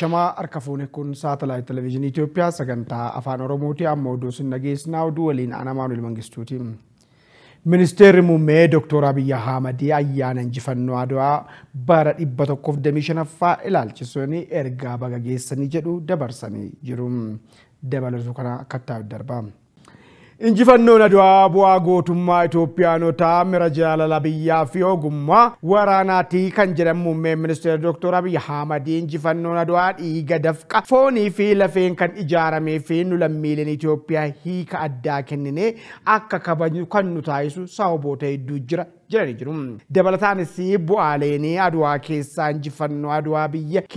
shamaa harka fuune kun saatalaayit televezyiinii Itoophiyaa sagantaa afaan Oromooti amma oduu sin oduu waliin aan Amaanuel Mangistuuti. Ministeerri muummee Dr. Abiyyi Ahmad ayyaana injifannoo Adwaa bara 125ffaa ilaalchisanii ergaa baga geessanii jedhu dabarsanii jiru. Dabalatu kana akka darba. Injifannoon Adwaa bu'aa gootummaa Itoophiyaanotaa mira jaalala biyyaa fi ogummaa waraanaatii kan jedhan muummeen ministeera Dr. Abiy Ahmadiin injifannoon Adwaa dhiiga dafqa foonii fi lafeen kan ijaaramee fi nu lammiileen Itoophiyaa hiika addaa kenninee akka kabaju kan nu taasisu sababoota hedduu jira jiranii jiru. Dabalataanis bu'aaleen adu'aa keessaa injifannoo adu'aa biyya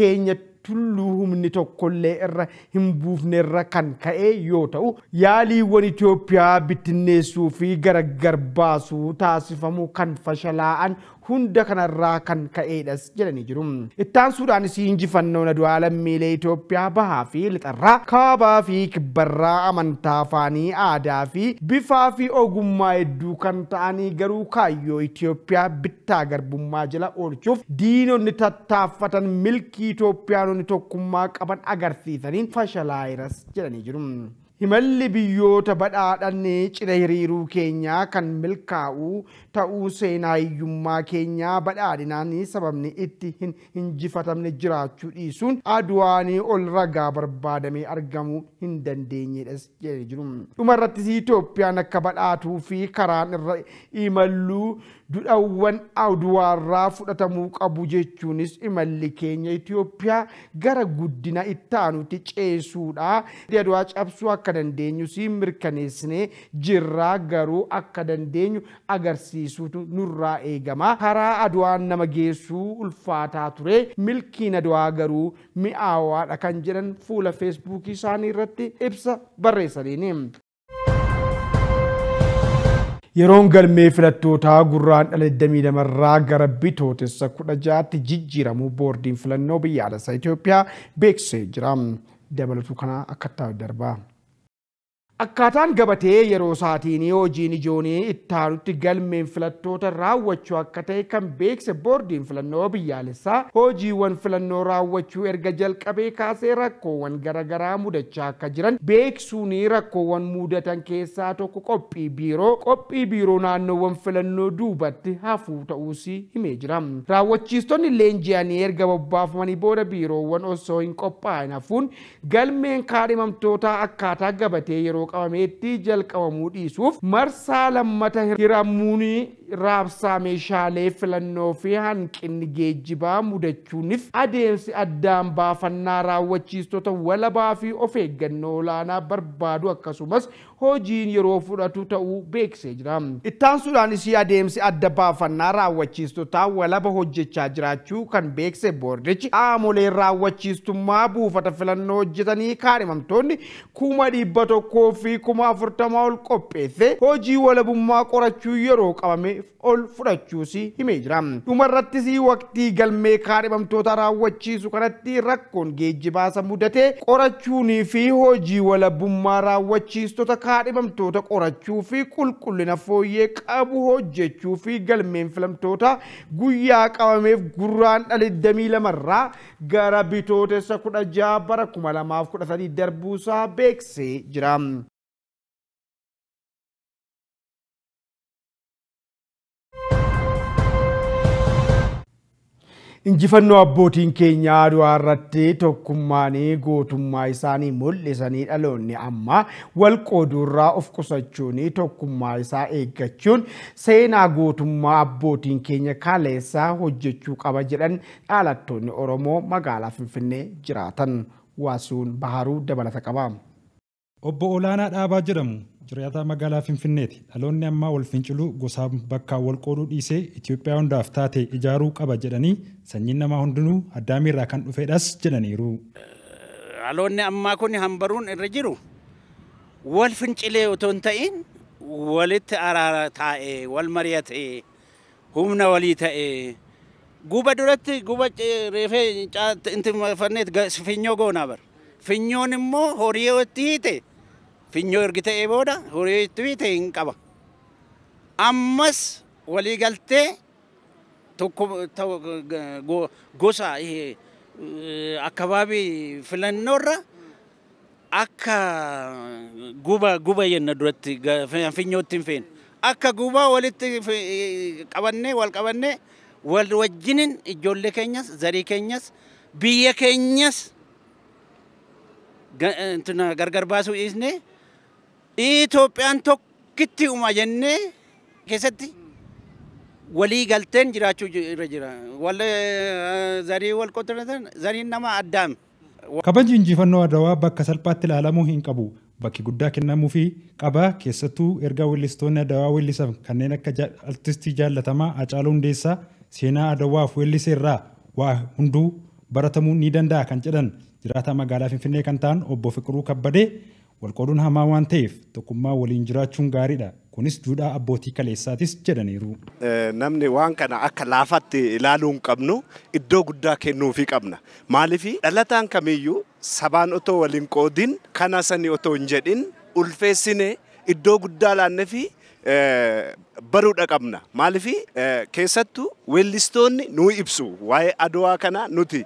tulluu humni tokkollee irra hin buufnerra kan ka'e yoo ta'u yaaliiwwan Itoophiyaa bittinneessuu fi gargar baasuu taasifamuu kan fashalaa'an hunda kanarraa kan ka'eedhas jedhanii jiru. Ittaan Suudaanis injifannoo adu'aa lammiilee Itoophiyaa bahaa fi lixarraa kaabaa fi kibbarraa amantaa afaanii aadaa fi bifaa fi ogummaa hedduu kan ta'anii garuu kaayyoo Itoophiyaa bittaa garbummaa jala oolchuuf diinonni tattaaffatan milkii Itoophiyaanonni tokkummaa qaban agarsiisaniin fashalaayiras jedhanii jiru. Imalli biyyoota badhaadhannee cira hiriiruu keenyaa kan milkaa'u ta'uu seenaayyummaa keenyaa badhaadhinaan sababni itti hin injifatamne jiraachuu dhiisuun aduwaanii ol ragaa barbaadamee argamuu hin dandeenyedhas jedhee jiru. Dhumarrattis Itoophiyaan akka badhaatuu fi karaan irra imalluu dudhawwan aduwaarraa fudhatamuu qabu jechuunis imalli keenya Itoophiyaa gara guddina itti aanutti ceesuudha. akka dandeenyu sii mirkaneessinee jirraa garuu akka dandeenyu agarsiisuutu nurraa eegama. haraa adu'aan nama geessuu ulfaataa ture milkiin adu'aa garuu mi'aawaadha kan jedhan fuula feesbuukii isaanii irratti ibsa barreessaniini. yeroon galmee filattootaa gurraan dhala 22 irraa gara bitootessa 16tti jijjiiramu boordiin filannoo biyya alasaa beeksisee jira. Dabalatu kanaa akka darbaa. Akkaataan gabatee yeroo isaatiin hojiin ijoonii ittaanutti galmeen filattoota raawwachuu akka ta'e kan beekse boordiin filannoo biyyaalessaa hojiiwwan filannoo raawwachuu erga jalqabee kaasee rakkoowwan garaa mudachaa akka jiran beeksuun rakkoowwan mudatan keessaa tokko qophii biiroo qophii biiroo naannoowwan filannoo duubatti hafuu ta'uusii himee jira. Raawwachiistonni leenji'anii erga bobbaafamanii booda biiroowwan osoo hin qophaa'in hafuun galmeen kaadhimamtootaa akkaataa gabatee yeroo yoo qabameetti jalqabamuu dhiisuuf marsaa lammata hiramuunii raabsaa meeshaalee filannoo fi hanqinni geejjibaa mudachuunif adeemsi addaan baafannaa raawwachiistota walabaa fi of eeggannoo laanaa barbaadu akkasumas hojiin yeroo fudhatu ta'uu beeksee jira. isii adeemsi adda baafannaa raawwachiistotaa walaba hojjechaa jiraachuu kan beekse boordichi qaamolee raawwachiistummaa buufata filannoo hojjetanii kaarimamtoonni kuma dhibba tokkoo fi kuma afurtamaa ol qopheesse hojii walabummaa qorachuu yeroo qabame ol fudhachuus himee jira. Dhumarrattis waqtii galmee kaadhimamtoota raawwachiisu kanatti rakkoon geejjibaasa mudate qorachuunii fi hojii walabummaa raawwachiistota kaadhimamtoota qorachuu fi qulqullina fooyyee qabu hojjechuu fi galmeen filamtoota guyyaa qabameef gurraan dhala 22 irraa gara bitootessa 16 bara 2013 darbuusaa beeksee jira. injifannoo abbootiin keenya aduwaa irratti tokkummaanii gootummaa isaanii mul'isanii dhaloonni amma wal qooduurraa of qusachuun tokkummaa isaa eeggachuun seenaa gootummaa abbootiin keenya kaaleessaa hojjechuu qaba jedhan dhaalattoonni Oromoo magaalaa Finfinnee jiraatan waasuun baharuu dabalata qaba. Obbo Olaanaa Dhaabaa jedhamu Jiraataa magaalaa Finfinneeti. Dhaloonni ammaa wal finciluu gosaan bakka wal qooduu dhiisee Itoophiyaa hundaaf taate ijaaruu qaba jedhanii sanyiin namaa hundinuu addaamirraa kan dhufeedhas jedhaniiru. Dhaloonni ammaa kun hambaruun irra jiru wal fincilee otoo hin ta'in walitti araara taa'ee wal mari'atee humna walii ta'ee guba duratti guba reefee finnyoo goonaa bara. Finyoon immoo horiyooti hiite. Finyoo ergi ta'ee booda horiitti ta'e hin qaba. Ammas walii galtee tokko gosa akabaabii filannoorra akka guba guba yenna duratti finyootti hin feene. Akka guba walitti qabannee wal qabannee wal wajjinin ijoollee keenyas zarii keenyas biyya keenyas gargar baasuu dhiisnee Itoophiyaan tokkitti uuma jennee keessatti walii galteen jiraachuu irra jira. Wal zarii wal qotan zariin nama addaami. Kabaji injifannoo Adawaa bakka salphaatti ilaalamuu hin qabu. Bakki guddaa kennamuu fi qabaa keessattuu ergaa weellistoonni Adawaa weellisan kanneen akka artistii jaallatamaa Hacaaluu Hundeessaa seenaa Adawaaf weelliseerraa waa hunduu baratamuu ni danda'a kan jedhan jiraata magaalaa Finfinnee kan ta'an obbo Fiqiruu Kabbadee Walqooduun hamaa waan ta'eef tokkummaa waliin jiraachuun gaariidha. Kunis duudhaa abbootii kaleessaatis jedhaniiru. Eh, namni waan kana akka laafatti ilaaluu hin qabnu iddoo guddaa kennuufii qabna. Maaliif dhalataan kamiiyyuu sabaan otoo waliin qoodin kana sani otoo hin jedhin ulfeessine iddoo guddaa laannee baruudha qabna. Maalifi keessattuu weellistoonni nuu ibsu waa'ee adawaa kana nuti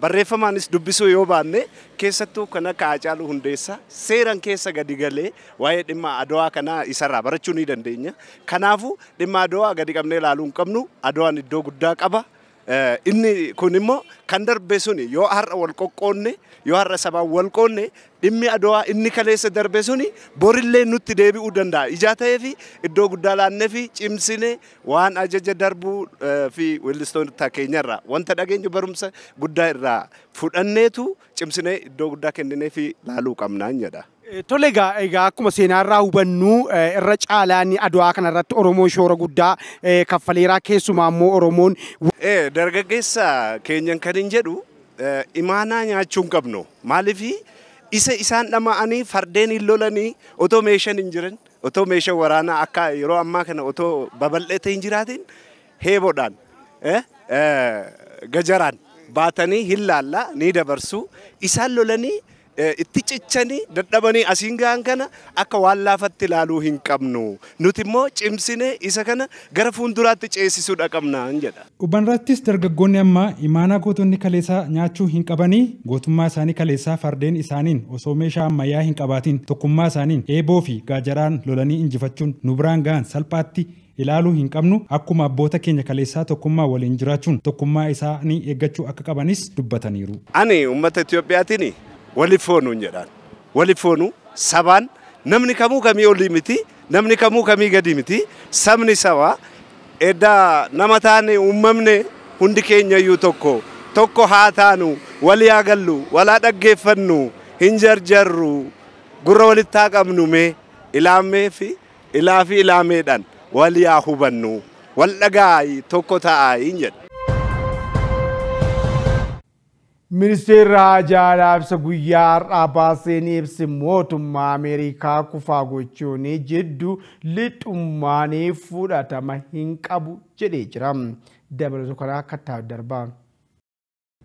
barreeffamaanis dubbisuu yoo baanne keessattuu kan akka Haacaaluu Hundeessaa seeran keessa gadi galee waa'ee dhimma adawaa kana isarraa barachuu ni dandeenya. Kanaafuu dhimma adawaa gadi qabnee ilaaluu hin qabnu. Adawaan iddoo guddaa qaba. Eh, inni kun immoo kan darbe suni yoo har'a wal qoqqoonne yoo har'a sabaan wal qoonne dhimmi inni kaleessa darbe suni borillee nutti deebi'uu danda'a. Ijaa ta'ee fi iddoo guddaa laannee fi cimsine waan ajaja darbuu eh, fi weellistoota keenyarraa wanta dhageenya barumsa guddaa irraa fudhanneetu cimsine iddoo guddaa kenninee fi laaluu qabnaan Tole egaa egaa akkuma seenaarraa hubannu irra caalaan adu'aa kanarratti Oromoon shoora guddaa kaffaleeraa keessumaa immoo Oromoon. Dargaggeessa keenyan kan hin jedhu imaanaa nyaachuu hin qabnu maaliif isa isaan dhama'anii fardeen hin lolanii otoo meeshaan hin jiran otoo meeshaan waraanaa akka yeroo ammaa kana otoo babal'ate hin jiraatin heeboodhaan gajaraan baatanii hin laallaa ni dabarsu isaan lolanii. itti cichanii dadhabanii asiin gahan kana akka waan laafatti ilaaluu hin qabnu. Nuti immoo cimsinee isa kana gara fuulduraatti ceesisuudha qabna jedha. Dhubbanirrattis dargaggoonni amma imaanaa gootonni kaleessaa nyaachuu hin qabanii gootummaa isaanii kaleessaa fardeen isaaniin osoo meeshaa ammayyaa hin qabaatiin tokkummaa isaaniin eeboo fi gaajaraan lolanii injifachuun nu biraan gahan salphaatti ilaaluu hin qabnu akkuma abboota keenya kaleessaa tokkummaa waliin jiraachuun tokkummaa isaanii eeggachuu akka qabanis dubbataniiru. Ani uummata Itiyoophiyaatiin waliif foonuun jedhaan. Waliif foonuu sabaan namni kamuu kamii olii miti namni kamuu kamii gadi miti sabni sabaa edda nama taane uumamne hundi keenya keenyayyuu tokko tokko haa taanu wal yaa gallu walaa dhaggeeffannu hin jarjarru gurra walittaa qabnu mee ilaamee fi ilaameedhaan wal yaa hubannu wal dhagaa'ii tokko taa'aa hin jedhu. ministeerri hajaa dhaabsa guyyaa har'aa baasee ni ibsi mootummaa ameerikaa kufaa gochoonee jedhu lixummaanii fudhatama hin qabu jedhee jira dabalatu karaa akka darbaa.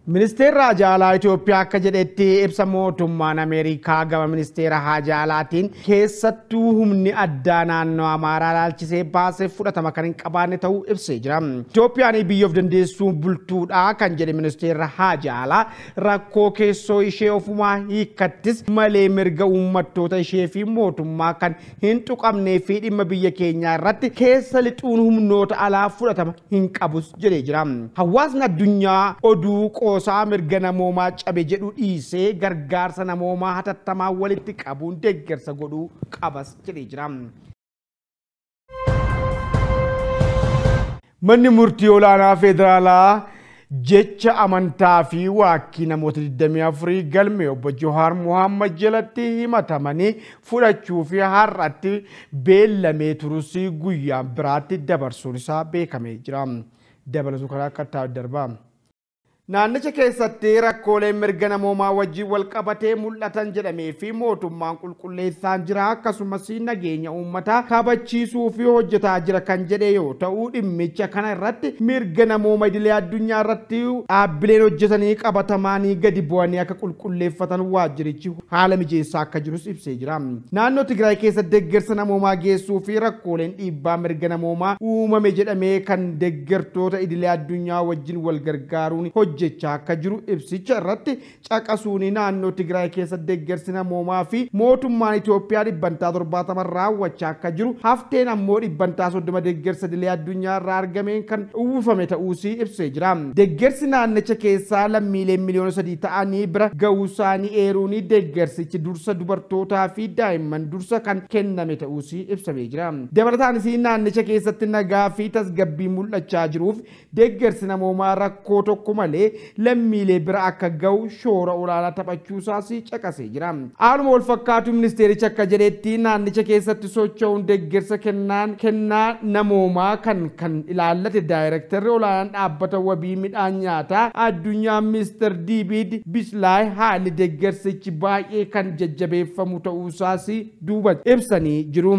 ministeerra jaalaa Itoophiyaa akka jedhetti ibsa mootummaan Ameerikaa gama ministeera haajaalaatiin keessattuu humni addaa naannoo Amaaraa laalchisee baasee fudhatama kan hin qabaanne ta'uu ibsee jira. Itoophiyaan biyyof dandeessuu bultuudha kan jedhe ministeerra haajaalaa rakkoo keessoo ishee ofumaa hiikkattis malee mirga uummattoota ishee fi mootummaa kan hin tuqamnee fi dhimma biyya keenyaa irratti keessa lixuun humnoota alaa fudhatama hin qabus jedhee jira. Hawaasni addunyaa oduu qoosaa mirga namoomaa cabe jedhu dhiisee gargaarsa namoomaa hatattamaa walitti qabuun deeggarsa godhu qabas jira. Manni murtii olaanaa federaalaa jecha amantaa fi waakkii namoota 24 galme obbo johar mohammad jalatti himatamanii fudhachuu fi har'atti beellamee turus guyyaan biraatti dabarsuun isaa beekamee jira. Dabalatu karaa akka darbaa. Naannicha keessatti rakkooleen mirga namoomaa wajjin wal qabatee mul'atan jedhamee fi mootummaan qulqulleessaan jira akkasumas nageenya uummataa kabachiisuu fi hojjetaa jira kan jedhe yoo ta'u dhimmicha kana irratti mirga namooma idilee addunyaa irratti dhaabbileen hojjetanii qabatamaani gadi bu'anii akka qulqulleeffatan waajjirichi haala mijeessaa akka jirus ibsee jira. Naannoo Tigraay keessa deeggarsa namoomaa geessuu fi rakkooleen dhiibbaa mirga namoomaa uumame jedhamee kan deeggartoota idilee addunyaa wajjin wal gargaaruun hojjetaa jecha akka jiru ibsicha irratti caqasuuni naannoo Tigraay keessa deeggarsi moomaa fi mootummaan Itoophiyaa dhibbantaa torbaatama akka jiru hafteen ammoo dhibbantaa soddoma deeggarsa dilee addunyaa irraa argameen kan uwwifame ta'uusii ibsee jira. deggersi naannicha keessaa lammiileen miliyoona sadii ta'anii bira ga'uusaanii eeruuni deeggarsichi dursa dubartootaa fi daa'imman dursa kan kenname ta'uusii ibsamee jira. Dabalataanis naannicha keessatti nagaa fi tasgabbii mul'achaa jiruuf namoomaa rakkoo tokko malee. malee lammiilee bira akka gahu shoora olaanaa taphachuusaas caqasee jira. Haaluma wal fakkaatu ministeerichi akka jedhetti naannicha keessatti socho'uun deeggarsa kennaan kennaa namoomaa kan kan ilaallate daayirektarri olaanaan dhaabbata wabii midhaan nyaataa addunyaa minister Diibiid Bislaay haalli deeggarsichi baay'ee kan jajjabeeffamu ta'uusaas duuba ibsanii jiru.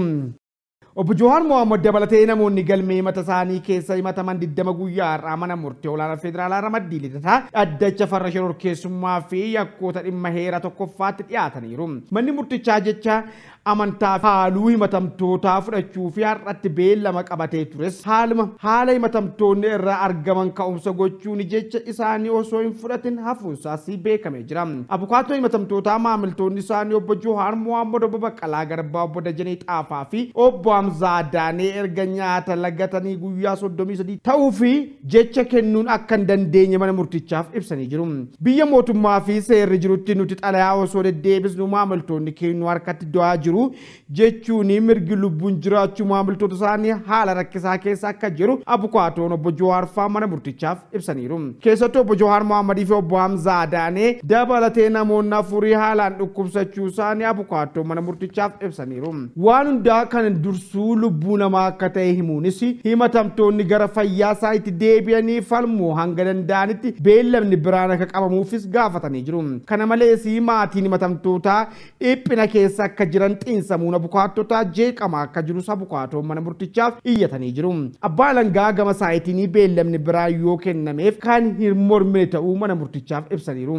Obbo Johaan Mohaammed dabalatee namoonni galmee himata isaanii keessa himataman 20 guyyaa har'aa mana murtee olaanaa federaalaa ramaddii lidataa addacha farra shiror keessummaa fi yakkoota dhimma heera tokkoffaatti dhiyaataniiru. Manni murtichaa jecha amantaa haaluu himatamtootaa fudhachuu fi har'atti lama qabatee tures haaluma haala himatamtoonni irraa argaman ka'umsa gochuun jecha isaanii osoo hin fudhatin hafuunsaas beekamee jira. Abukaatoo himatamtootaa maamiltoonni isaanii obbo Johaan Mohaammed obbo baqalaa Garbaa obbo Dajanee Xaafaa fi obbo Hamzaa erga nyaata lagatanii guyyaa soddomii sadii ta'uu fi jecha kennuun akka dandeenye mana murtichaaf ibsanii Biyya seerri nuti osoo jiru. jechuun mirgi lubbuun jiraachuu maamiltoota isaanii haala rakkisaa keessa akka jiru abukaatoon obbo Jowaar Faa mana murtichaaf ibsaniiru. keessattu obbo Jowaar Mohammadii obbo Hamzaa Adaanee dabalatee namoonni afurii haalaan dhukkubsachuu isaanii abukaatoo mana murtichaaf ibsaniiru. Waan hundaa kan dursuu lubbuu namaa akka ta'e himuunis himatamtoonni gara fayyaa isaa itti deebi'anii falmuu hanga danda'anitti beellamni biraan akka qabamuufis gaafatanii jiru. Kana malees maatiin himatamtootaa dhiphina keessa akka jiran xiinsamuun abukaattotaa jeeqama akka jiru abukaatoo mana murtichaaf iyyatanii jiru. Abbaa langaa gama saayitinii beellamni biraa yoo kennameef kan hin mormine ta'uu mana murtichaaf ibsaniiru.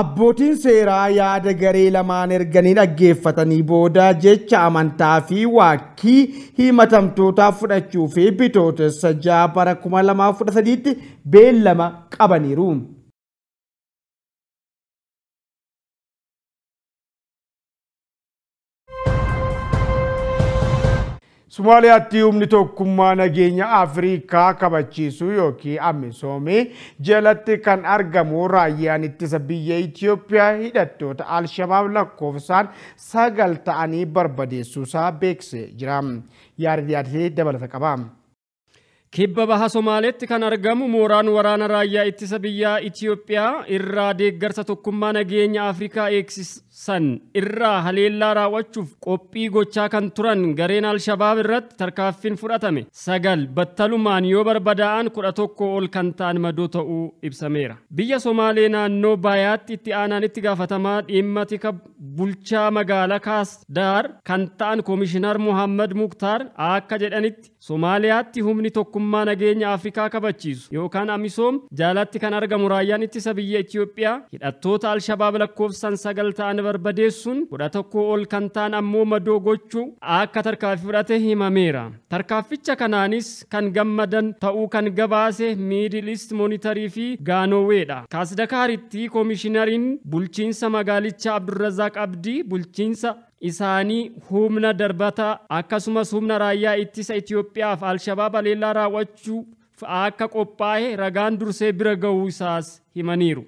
Abbootiin seeraa yaada garee lamaan erganii dhaggeeffatanii booda jecha amantaa fi waakii himatamtootaa fudhachuu fi bitootessa ja'a bara 2013 tti beellama qabaniiru. sumaaliyaatti humni tokkummaa nageenya Afrikaa kabachiisuu yookiin ammisoomii jalatti kan argamu raayyaan ittisa biyya Itoophiyaa hidhattoota al-shabaab lakkoofsaan sagal ta'anii barbadeessuusaa beeksisee jira. Yaadni dabalata qaba. kibba baha somaaleetti kan argamu mooraan waraana raayyaa ittisa biyyaa itiyoophiyaa irraa deeggarsa tokkummaa nageenya afrikaa eegsisan irraa haleellaa raawwachuuf qophii gochaa kan turan gareen Al-Shabaab irratti tarkaaffiin fudhatame sagal battalumaan yoo barbadaa'an kudha tokko ol kan ta'an madoo ta'uu ibsameera biyya somaalee naannoo baayaatti itti aanaan itti gaafatamaa dhimma tika bulchaa magaalaa kaasdaar kan ta'an koomishinar muhammad muktaar akka jedhanitti Somaaliyaatti humni tokkummaa nageenya Afrikaa kabachiisu yookaan amisoom jaalatti kan argamu raayyaan ittisa biyya Itoophiyaa hidhattoota Alshabaab lakkoofsan sagal ta'an barbadeessuun kudha tokko ol kan ta'an ammoo madoo gochuu akka tarkaaffi fudhate himameera. Tarkaafficha kanaanis kan gammadan ta'uu kan gabaase miidil ist monitarii fi gaanoweedha. Kaasdakaaritti koomishinariin bulchiinsa magaalicha Abdurrazaaq Abdii bulchiinsa isaanii humna darbataa akkasumas humna raayyaa ittisa Itoophiyaaf shabaab haleellaa raawwachuu akka qophaa'e ragaan dursee bira gahuu isaas himaniiru.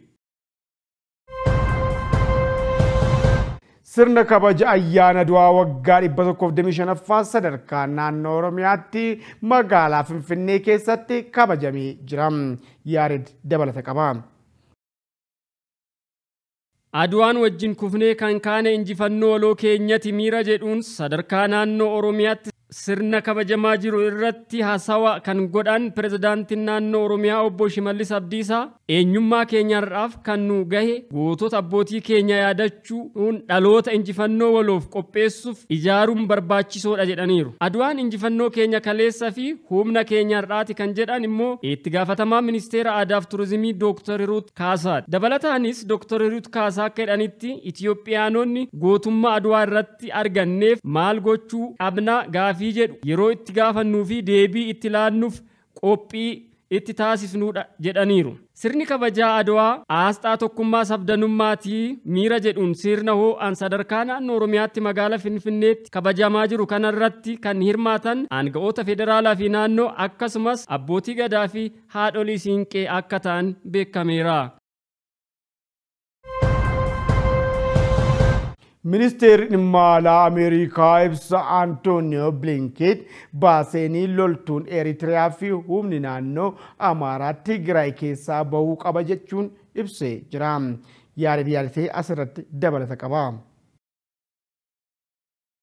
Sirna kabaja ayyaana du'aa waggaa 125ffaa sadarkaa naannoo Oromiyaatti magaalaa Finfinnee keessatti kabajamee jira. Yaared dabalata qaba. Aduwaan wajjin kufnee kan kaane injifannoo oloo keenyatti miira jedhuun sadarkaa no Oromiyaatti sirna kabajamaa jiru irratti hasawa kan godhan pirezidaantiin naannoo Oromiyaa obbo Shimallis Abdiisaa eenyummaa keenyarraaf kan nu gahe gootota abbootii keenya yaadachuun dhaloota injifannoo waloof qopheessuuf ijaaruun barbaachisoodha jedhaniiru. Aduwaan injifannoo keenya kaleessa fi humna keenyarraati kan jedhan immoo itti gaafatamaa ministeera aadaaf turizimii Dooktar Ruut Kaasaa Dabalataanis Dooktar Ruut Kaasaa akka jedhanitti Itoophiyaanonni gootummaa aduwaa irratti arganneef maal gochuu qabna gaafii jedhu yeroo itti gaafannuu fi deebii itti laannuuf qophii itti taasifnudha jedhaniiru. Sirni kabajaa Adwaa aasxaa tokkummaa sabdanummaatii miira jedhuun sirna hoo'aan sadarkaa naannoo Oromiyaatti magaalaa Finfinneetti kabajamaa jiru kanarratti kan hirmaatan aanga'oota federaalaa fi naannoo akkasumas abbootii gadaa fi haadholii siinqee akka ta'an beekameera. Ministeerri alaa Ameerikaa ibsa Antooniyoo Bilinkeet baasanii loltuun Eritiriyaa fi humni naannoo Amaaraa Tigraay keessaa bahuu qaba jechuun ibsee jira. Yaada biyyaalessaa asirratti dabalata qaba.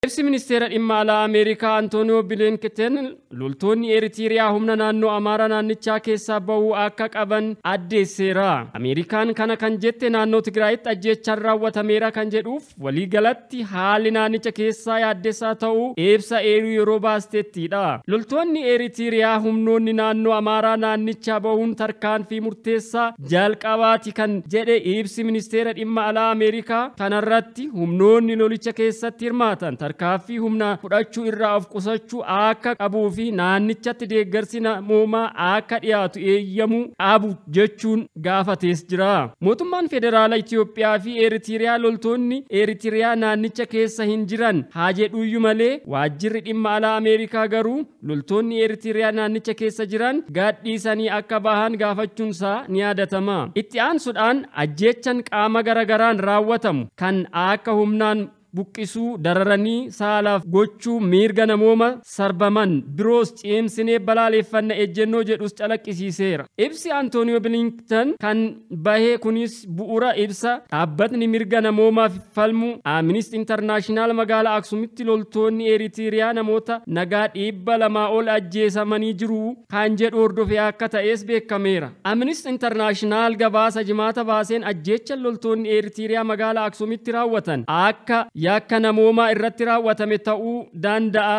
Ibsi ministeera Imma Ala Amerika Antonio Bileenketeen loltoonni Eritiriyaa humna naannoo Amaaraa naannichaa keessaa akak aban qaban addeesseera. Ameerikaan kana kan jette naannoo Tigraayitti ajjechaan raawwatameera kan jedhuuf walii galatti haalli naannicha keessaa yaaddessaa ta'uu eebsa eeruu yeroo baasteettiidha. Loltoonni Eritiriyaa humnoonni naannoo Amaaraa naannichaa fi murtesa murteessaa jalqabaati kan jedhe ibsi ministeera dhimma alaa Ameerikaa kanarratti humnoonni lolicha keessatti hirmaatan. kaaffii humna fudhachuu irraa of qusachuu akka qabuu fi naannichatti deeggarsi namoomaa akka dhiyaatu eeyyamu dhabu jechuun gaafatees jira. Mootummaan federaala Itoophiyaa fi eritiriyaa loltoonni eritiriyaa naannicha keessa hin jiran haa jedhuyyuu malee waajjirri dhimma alaa Ameerikaa garuu loltoonni Eeritiriyaa naannicha keessa jiran gaadhiisanii akka bahan gaafachuunsaa ni yaadatama. Itti aansuudhaan ajjeechan qaama garagaraan raawwatamu kan akka humnaan buqqisuu dararanii saalaaf gochuu mirga namooma sarbaman biroos ciimsinee balaaleeffanna ejjennoo jedhus calaqqisiiseera. Ibsi antooniyo Bilintan kan bahee kunis bu'uura ibsa dhaabbatni mirga namoomaaf falmu Aminist Intarnaashinaal magaalaa aksumitti loltoonni Eeritiriyaa namoota nagaa dhiibba lamaa ol ajjeesamanii jiru kan jedhu hordofee akka ta'es beekameera. Aminist Intarnaashinaal gabaasa jimaata baaseen ajjeecha loltoonni Eeritiriyaa magaalaa aksumitti raawwatan akka yaakka namoomaa irratti raawwatame ta'uu danda'a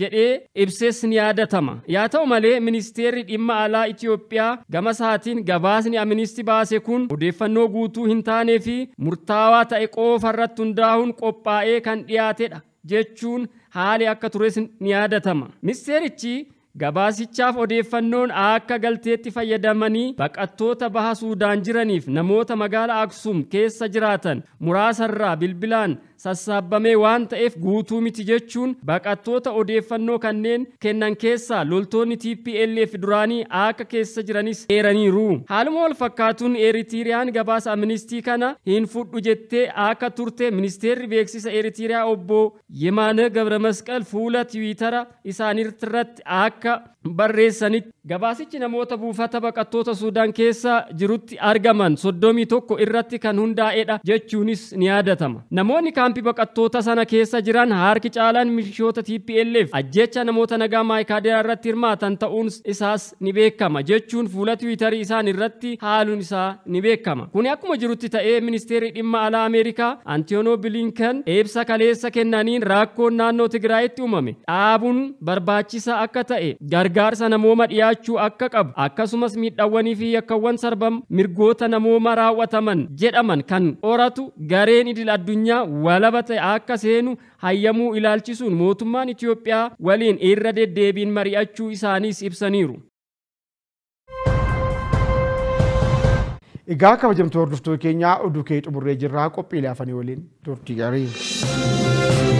jedhee ibsees ni yaadatama yaa ta'u malee ministeerri dhimma alaa Itiyoophiyaa gama isaatiin gabaasni aministi baase kun odeeffannoo guutuu hin taanee fi murtaawaa ta'e qoofa irratti hundaa'uun qophaa'ee kan dhiyaatedha jechuun haali akka tures ni yaadatama ministeerichi gabaasichaaf odeeffannoon akka galteetti fayyadamanii baqattoota baha suudaan jiraniif namoota magaala aksum keessa jiraatan irraa bilbilaan sassaabamee waan ta'eef guutuu miti jechuun baqattoota odeeffannoo kanneen kennan keessaa loltoonni fi duraanii akka keessa jiranis dheeraniiru. Haaluma wal fakkaatuun eritriyaan gabaasa ministii kana hin fudhu jettee akka turte ministeerri beeksisa Eeritiiriyaa obbo Yemaane Gabra Masqal fuula tiwiitara isaaniirratti akka barreessanitti Gabaasichi namoota buufata baqattoota Suudaan keessa jirutti argaman soddomii tokko irratti kan hundaa'edha jechuunis ni yaadatama. Namoonni kaampii baqattoota sana keessa jiran harki caalaan milishoota TPLF ajjecha namoota nagaa maayikaadeeraa irratti hirmaatan ta'uun isaas ni beekama jechuun fuula tiwiitarii isaan irratti haaluun isaa ni beekama. Kuni akkuma jirutti ta'ee ministeerri dhimma alaa Ameerikaa Antiyoonoo bilinken eebsa kaleessa kennaniin rakkoon naannoo Tigraayitti uumame dhaabuun barbaachisaa akka ta'e gargaarsa namooma akka qabu akkasumas miidhaawwanii fi yakkawwan sarban mirgoota namooma raawwataman jedhaman kan horatu gareen idil addunyaa walaba akka seenu hayyamuu ilaalchisuun mootummaan Itoophiyaa waliin irra deddeebiin mari'achuu isaaniis ibsaniiru. Egaa hordoftuu keenyaa oduu kee xumurree qophiilee hafanii waliin